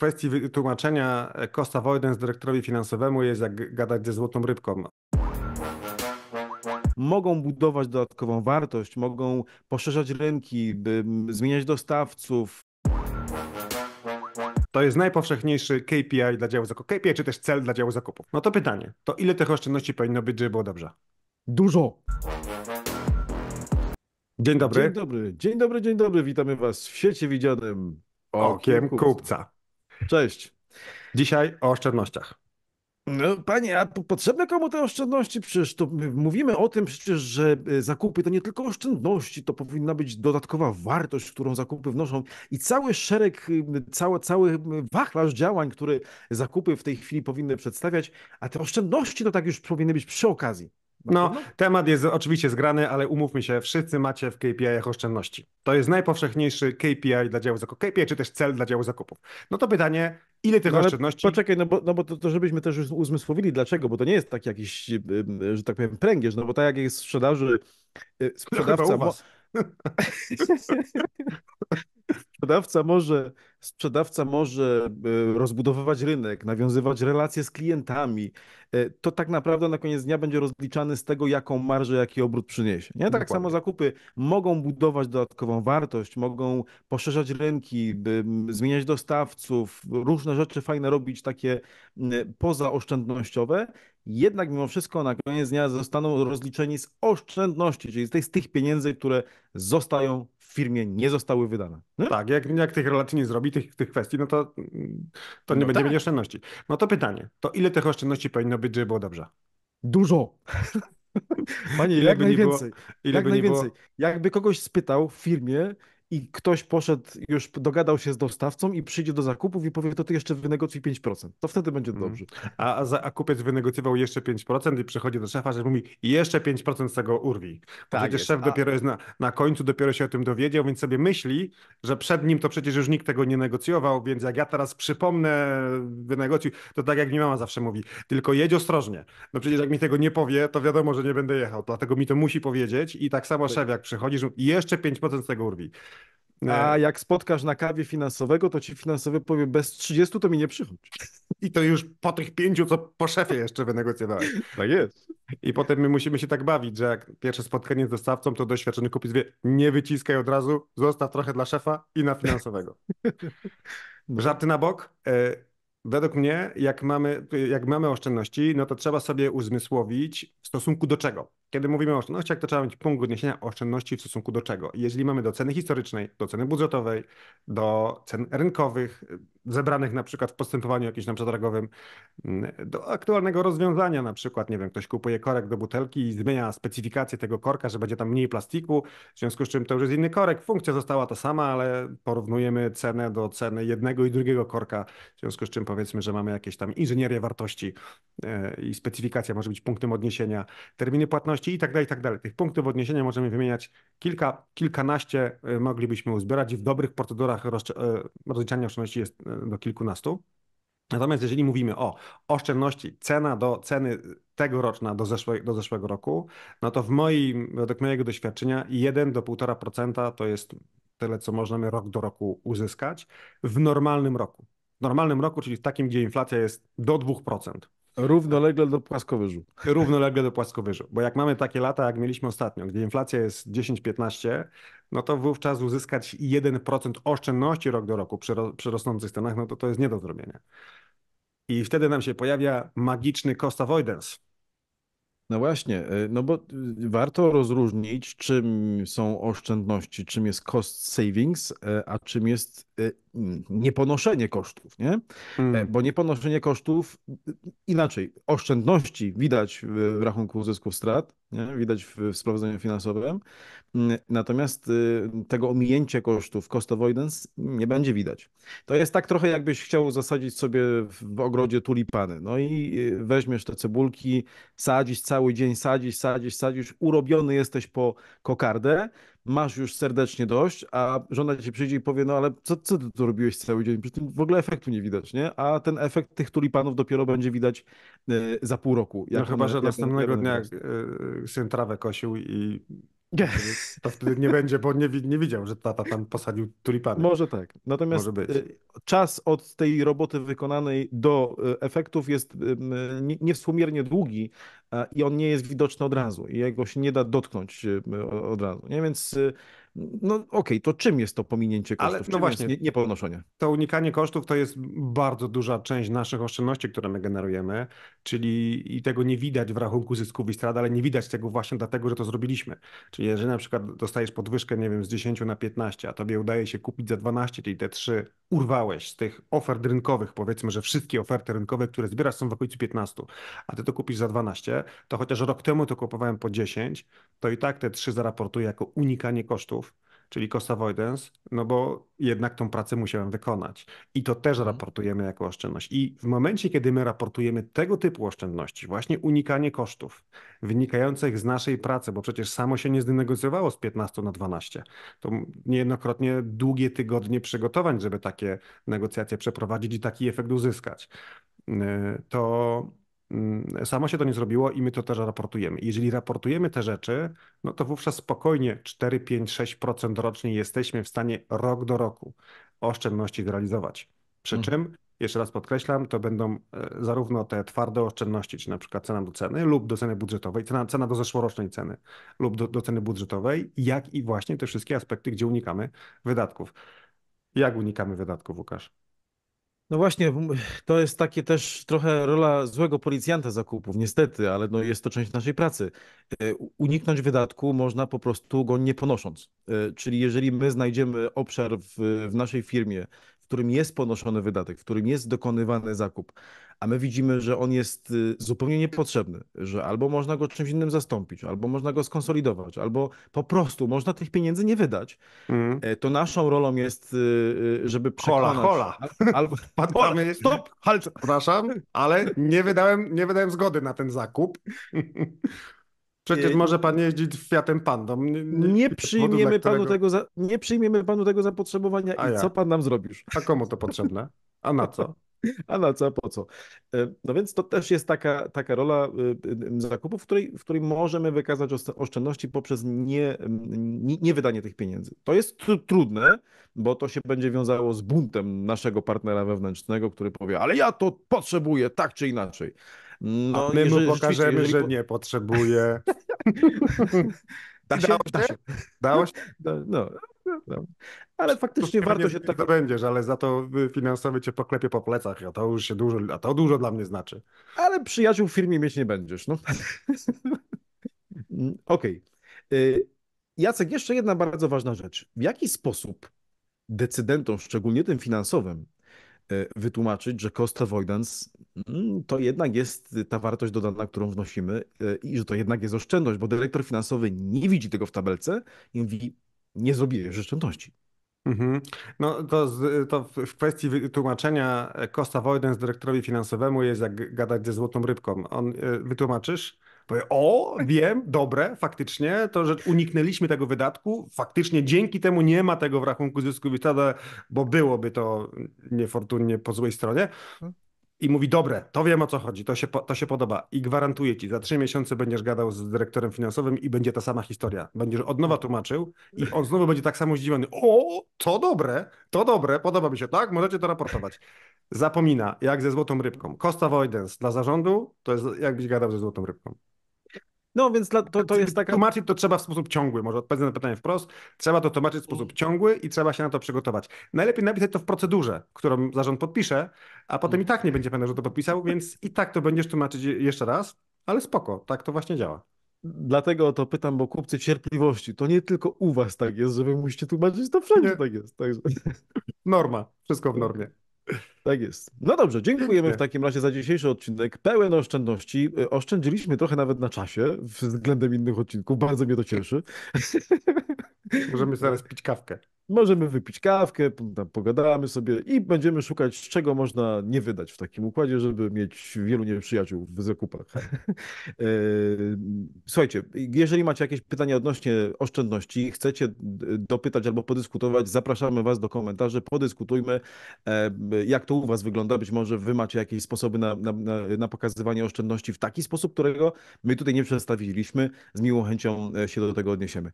kwestii tłumaczenia Kosta e, z dyrektorowi finansowemu jest jak gadać ze złotą rybką. Mogą budować dodatkową wartość, mogą poszerzać rynki, zmieniać dostawców. To jest najpowszechniejszy KPI dla działu zakupów. KPI czy też cel dla działu zakupów. No to pytanie, to ile tych oszczędności powinno być, żeby było dobrze? Dużo. Dzień dobry. Dzień dobry, dzień dobry, dzień dobry. Witamy Was w świecie widzianym okiem, okiem kupca. kupca. Cześć. Dzisiaj o oszczędnościach. No, panie, a potrzebne komu te oszczędności? Przecież to mówimy o tym przecież, że y, zakupy to nie tylko oszczędności, to powinna być dodatkowa wartość, którą zakupy wnoszą i cały szereg, y, cały, cały wachlarz działań, które zakupy w tej chwili powinny przedstawiać, a te oszczędności to tak już powinny być przy okazji. No, no, no, temat jest oczywiście zgrany, ale umówmy się, wszyscy macie w KPI-ach oszczędności. To jest najpowszechniejszy KPI dla działu zakupów, KPI czy też cel dla działu zakupów. No to pytanie, ile tych no, oszczędności... Poczekaj, no bo, no bo to, to, żebyśmy też już uzmysłowili dlaczego, bo to nie jest tak jakiś, y, y, y, że tak powiem, pręgierz, no bo tak jak jest w sprzedaży, sprzedawca... No, Sprzedawca może, sprzedawca może e, rozbudowywać rynek, nawiązywać relacje z klientami. E, to tak naprawdę na koniec dnia będzie rozliczany z tego, jaką marżę, jaki obrót przyniesie. Nie? Tak Dokładnie. samo zakupy mogą budować dodatkową wartość, mogą poszerzać rynki, zmieniać dostawców, różne rzeczy fajne robić, takie pozaoszczędnościowe, jednak mimo wszystko na koniec dnia zostaną rozliczeni z oszczędności, czyli z tych, pieniędzy, które zostają w firmie, nie zostały wydane. No? Tak, jak, jak tych relacji nie zrobi, tych, tych kwestii, no to, to nie no będzie tak. oszczędności. No to pytanie, to ile tych oszczędności powinno być, żeby było dobrze? Dużo. Panie, ile jak najwięcej. Było, ile jak najwięcej. Było... Jakby kogoś spytał w firmie, i ktoś poszedł, już dogadał się z dostawcą i przyjdzie do zakupów i powie, to ty jeszcze wynegocjuj 5%. To wtedy będzie mm. dobrze. A, a, a kupiec wynegocjował jeszcze 5% i przychodzi do szefa, że mówi, jeszcze 5% z tego urwi. tak przecież jest. szef a... dopiero jest na, na końcu, dopiero się o tym dowiedział, więc sobie myśli, że przed nim to przecież już nikt tego nie negocjował, więc jak ja teraz przypomnę wynegocjuj, to tak jak mi mama zawsze mówi, tylko jedź ostrożnie. No przecież jak mi tego nie powie, to wiadomo, że nie będę jechał, dlatego mi to musi powiedzieć i tak samo tak. szef, jak przychodzisz, jeszcze 5% z tego urwi. A jak spotkasz na kawie finansowego, to ci finansowy powie, bez 30 to mi nie przychodź. I to już po tych pięciu, co po szefie jeszcze wynegocjowałeś. Tak jest. I potem my musimy się tak bawić, że jak pierwsze spotkanie z dostawcą, to doświadczony kupiec wie, nie wyciskaj od razu, zostaw trochę dla szefa i na finansowego. No. Żarty na bok. E, według mnie, jak mamy, jak mamy oszczędności, no to trzeba sobie uzmysłowić w stosunku do czego kiedy mówimy o oszczędnościach, to trzeba mieć punkt odniesienia oszczędności w stosunku do czego. Jeżeli mamy do ceny historycznej, do ceny budżetowej, do cen rynkowych, y, zebranych na przykład w postępowaniu jakimś na przetargowym, y, do aktualnego rozwiązania, na przykład, nie wiem, ktoś kupuje korek do butelki i zmienia specyfikację tego korka, że będzie tam mniej plastiku, w związku z czym to już jest inny korek. Funkcja została ta sama, ale porównujemy cenę do ceny jednego i drugiego korka, w związku z czym powiedzmy, że mamy jakieś tam inżynierię wartości y, i specyfikacja może być punktem odniesienia. Terminy płatności i tak dalej, i tak dalej. Tych punktów odniesienia możemy wymieniać kilka, kilkanaście y, moglibyśmy uzbierać i w dobrych procedurach y, rozliczania oszczędności jest y, do kilkunastu. Natomiast jeżeli mówimy o oszczędności, cena do ceny tegoroczna do, zeszłe, do zeszłego roku, no to w moim, według mojego doświadczenia 1 do 1,5% to jest tyle, co możemy rok do roku uzyskać w normalnym roku. W normalnym roku, czyli w takim, gdzie inflacja jest do 2%. Równolegle do płaskowyżu. Równolegle do płaskowyżu, bo jak mamy takie lata, jak mieliśmy ostatnio, gdzie inflacja jest 10-15, no to wówczas uzyskać 1% oszczędności rok do roku przy, przy rosnących cenach, no to to jest nie do zrobienia. I wtedy nam się pojawia magiczny cost avoidance. No właśnie, e, no bo e, warto rozróżnić, czym są oszczędności, czym jest cost savings, e, a czym jest nieponoszenie kosztów, nie? Hmm. Bo nieponoszenie kosztów inaczej, oszczędności widać w rachunku zysków strat, nie? widać w sprawozdaniu finansowym, mm, natomiast y, tego omijęcia kosztów, cost avoidance, nie będzie widać. To jest tak trochę jakbyś chciał zasadzić sobie w ogrodzie tulipany, no i y, weźmiesz te cebulki, sadzisz cały dzień, sadzisz, sadzisz, sadzisz, urobiony jesteś po kokardę, masz już serdecznie dość, a żona ci przyjdzie i powie, no ale co, co ty tu robiłeś cały dzień? Przy tym w ogóle efektu nie widać, nie? A ten efekt tych tulipanów dopiero będzie widać e, za pół roku. no chyba, że następnego dnia jest. syn trawę kosił i Yes. To wtedy nie będzie, bo nie, nie widział, że tata tam posadził tulipany. Może tak. Natomiast Może e, czas od tej roboty wykonanej do e, efektów jest niewspółmiernie długi, i on nie jest widoczny od razu i jego się nie da dotknąć e, od razu. Nie? Więc e, no okej, okay, to czym jest to pominięcie kosztów? Ale, no czym właśnie, jest nieponoszenie? To unikanie kosztów to jest bardzo duża część naszych oszczędności, które my generujemy, czyli i tego nie widać w rachunku zysków i strat, ale nie widać tego właśnie dlatego, że to zrobiliśmy. Czyli jeżeli na przykład dostajesz podwyżkę, nie wiem, z 10 na 15, a tobie udaje się kupić za 12, czyli te 3 urwałeś z tych ofert rynkowych, powiedzmy, że wszystkie oferty rynkowe, które zbierasz są w okolicy 15, a ty to kupisz za 12, to chociaż rok temu to kupowałem po 10, to i tak te 3 zaraportuję jako unikanie kosztów, czyli cost avoidance, no bo jednak tą pracę musiałem wykonać. I to też mhm. raportujemy jako oszczędność. I w momencie, kiedy my raportujemy tego typu oszczędności, właśnie unikanie kosztów wynikających z naszej pracy, bo przecież samo się nie zdenegocjowało z 15 na 12, to niejednokrotnie długie tygodnie przygotowań, żeby takie negocjacje przeprowadzić i taki efekt uzyskać, y, to Mm, samo się to nie zrobiło i my to też raportujemy. Jeżeli raportujemy te rzeczy, no to wówczas spokojnie 4, 5, 6% rocznie jesteśmy w stanie rok do roku oszczędności zrealizować. Przy mhm. czym, jeszcze raz podkreślam, to będą e, zarówno te twarde oszczędności, czy na przykład cena do ceny lub do ceny budżetowej, cena, cena do zeszłorocznej ceny lub do, do ceny budżetowej, jak i właśnie te wszystkie aspekty, gdzie unikamy wydatków. Jak unikamy wydatków, Łukasz? No właśnie, to jest takie też trochę rola złego policjanta zakupów, niestety, ale no jest to część naszej pracy. E, uniknąć wydatku można po prostu go nie ponosząc. E, czyli jeżeli my znajdziemy obszar w, w naszej firmie, którym jest ponoszony wydatek, w którym jest dokonywany zakup, a my widzimy, że on jest y, zupełnie niepotrzebny, że albo można go czymś innym zastąpić, albo można go skonsolidować, albo po prostu można tych pieniędzy nie wydać, mm. E, to naszą rolą jest, y, y, żeby przekonać... Hola, hola! Albo... Padamy... Stop! Halt! Przepraszam, ale nie wydałem, nie wydałem zgody na ten zakup. Przecież y, może pan jeździć Fiatem Pandą. Nie, nie, nie przyjmiemy, panu tego za... nie przyjmiemy panu tego zapotrzebowania A i ja. co pan nam zrobisz? A komu to potrzebne? A na co? A na co, po co? Y, no więc to też jest taka, taka rola y, zakupu, w której, w której możemy wykazać oszczędności poprzez niewydanie nie, nie wydanie tych pieniędzy. To jest trudne, bo to się będzie wiązało z buntem naszego partnera wewnętrznego, który powie, ale ja to potrzebuję tak czy inaczej. No, A my jeżeli, mu pokażemy, jeżeli... że nie potrzebuje. da się, dało się. Da się. Dało się? No, no, no. Ale faktycznie warto się tak... To będziesz, ale za to y, finansowy cię poklepie po plecach, a to już się dużo, a to dużo dla mnie znaczy. Ale przyjaciół w firmie mieć nie będziesz, no. Okej. Okay. Jacek, jeszcze jedna bardzo ważna rzecz. W jaki sposób decydentom, szczególnie tym finansowym, Y, wytłumaczyć, że cost avoidance mm, to jednak jest ta wartość dodana, którą wnosimy y, i że to jednak jest oszczędność, bo dyrektor finansowy nie widzi tego w tabelce i mówi, nie zrobiłeś oszczędności. Mm -hmm. No to, to, w kwestii wytłumaczenia y, cost avoidance dyrektorowi finansowemu jest jak gadać ze złotą rybką. On, wytłumaczysz, Powie, o, wiem, dobre, faktycznie, to, że uniknęliśmy tego wydatku, faktycznie dzięki temu nie ma tego w rachunku zysku wytada, bo byłoby to niefortunnie po złej stronie. Mhm. I mówi, dobre, to wiem o co chodzi, to się, to się podoba. I gwarantuję ci, za trzy miesiące będziesz gadał z dyrektorem finansowym i będzie ta sama historia. Będziesz od nowa tłumaczył i on znowu będzie tak samo zdziwiony. O, to dobre, to dobre, podoba mi się, tak? Możecie to raportować. Zapomina, jak ze złotą rybką. Cost avoidance dla zarządu to jest jakbyś gadał ze złotą rybką. No więc dla, to, to znaczy, jest taka... Tłumaczyć to trzeba w sposób ciągły, może odpowiedzę na pytanie wprost. Trzeba to tłumaczyć w sposób mhm. ciągły i trzeba się na to przygotować. Najlepiej napisać to w procedurze, którą zarząd podpisze, a potem i mhm. tak nie będzie pamiętał, że to podpisał, więc i tak to będziesz tłumaczyć jeszcze raz, ale spoko, tak to właśnie działa. Dlatego to pytam, bo kupcy cierpliwości, to nie tylko u was tak jest, że wy musicie tłumaczyć, to wszędzie tak jest. Także... Norma, wszystko w normie. Tak jest. No dobrze, dziękujemy w takim razie za dzisiejszy odcinek. Pełen oszczędności. Y, oszczędziliśmy trochę nawet na czasie względem innych odcinków. Bardzo mnie to cieszy. Możemy zaraz pić kawkę możemy wypić kawkę, tam pogadamy sobie i będziemy szukać, czego można nie wydać w takim układzie, żeby mieć wielu nieprzyjaciół w zakupach. E, słuchajcie, jeżeli macie jakieś pytania odnośnie oszczędności, chcecie dopytać albo podyskutować, zapraszamy Was do komentarzy, podyskutujmy, e, jak to u Was wygląda. Być może Wy macie jakieś sposoby na, na, na pokazywanie oszczędności w taki sposób, którego my tutaj nie przedstawiliśmy. Z miłą chęcią e, się do tego odniesiemy.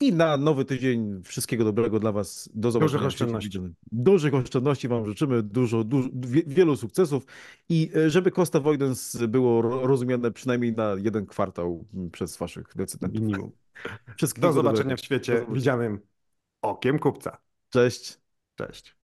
I na nowy tydzień wszystkiego dobrego dla Was. Do zobaczenia. Dużych oszczędności. Dużych oszczędności Wam życzymy, dużo, dużo wielu sukcesów i e, żeby Costa Avoidance było rozumiane przynajmniej na jeden kwartał przez Waszych decydentów. Minimum. Do zobaczenia dobrego. w świecie widzianym okiem kupca. Cześć. Cześć.